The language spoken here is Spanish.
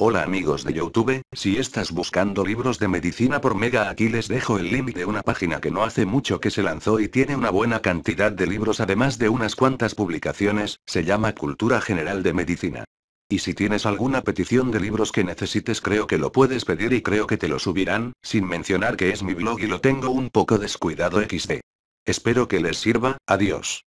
Hola amigos de Youtube, si estás buscando libros de medicina por mega aquí les dejo el link de una página que no hace mucho que se lanzó y tiene una buena cantidad de libros además de unas cuantas publicaciones, se llama Cultura General de Medicina. Y si tienes alguna petición de libros que necesites creo que lo puedes pedir y creo que te lo subirán, sin mencionar que es mi blog y lo tengo un poco descuidado xd. Espero que les sirva, adiós.